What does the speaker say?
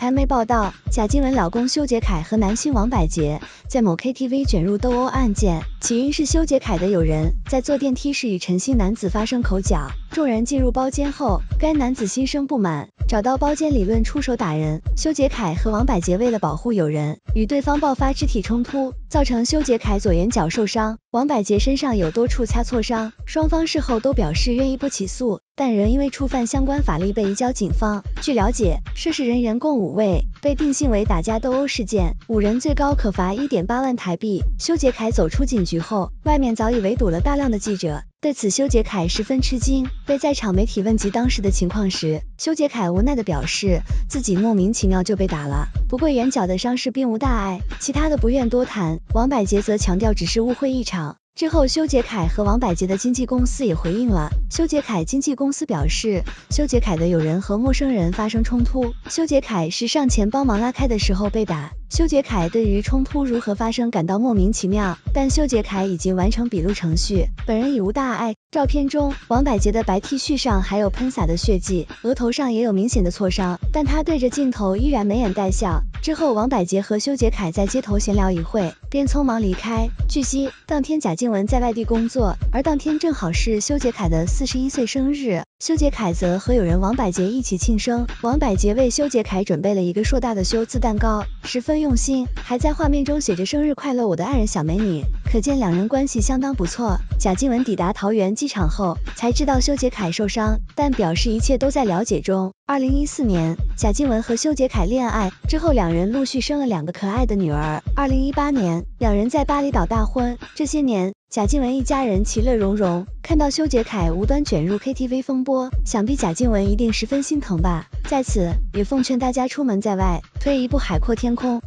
台媒报道，贾静雯老公修杰楷和男星王柏杰在某 K T V 卷入斗殴案件，起因是修杰楷的友人在坐电梯时与陈姓男子发生口角，众人进入包间后，该男子心生不满，找到包间理论，出手打人，修杰楷和王柏杰为了保护友人，与对方爆发肢体冲突，造成修杰楷左眼角受伤，王柏杰身上有多处擦挫伤，双方事后都表示愿意不起诉。但仍因为触犯相关法律被移交警方。据了解，涉事人员共五位，被定性为打架斗殴事件，五人最高可罚一点八万台币。修杰楷走出警局后，外面早已围堵了大量的记者，对此修杰楷十分吃惊。被在场媒体问及当时的情况时，修杰楷无奈地表示自己莫名其妙就被打了，不过眼角的伤势并无大碍，其他的不愿多谈。王百杰则强调只是误会一场。之后，修杰楷和王百杰的经纪公司也回应了。修杰楷经纪公司表示，修杰楷的友人和陌生人发生冲突，修杰楷是上前帮忙拉开的时候被打。修杰楷对于冲突如何发生感到莫名其妙，但修杰楷已经完成笔录程序，本人已无大碍。照片中，王百杰的白 T 恤上还有喷洒的血迹，额头上也有明显的挫伤，但他对着镜头依然眉眼带笑。之后，王百杰和修杰楷在街头闲聊一会，便匆忙离开。据悉，当天贾静雯在外地工作，而当天正好是修杰楷的四十一岁生日，修杰楷则和友人王百杰一起庆生，王百杰为修杰楷准备了一个硕大的修字蛋糕，十分用心，还在画面中写着生日快乐，我的爱人小美女。可见两人关系相当不错。贾静雯抵达桃园机场后，才知道修杰楷受伤，但表示一切都在了解中。二零一四年，贾静雯和修杰楷恋爱之后，两人陆续生了两个可爱的女儿。二零一八年，两人在巴厘岛大婚。这些年，贾静雯一家人其乐融融。看到修杰楷无端卷入 K T V 风波，想必贾静雯一定十分心疼吧。在此，也奉劝大家出门在外，退一步海阔天空。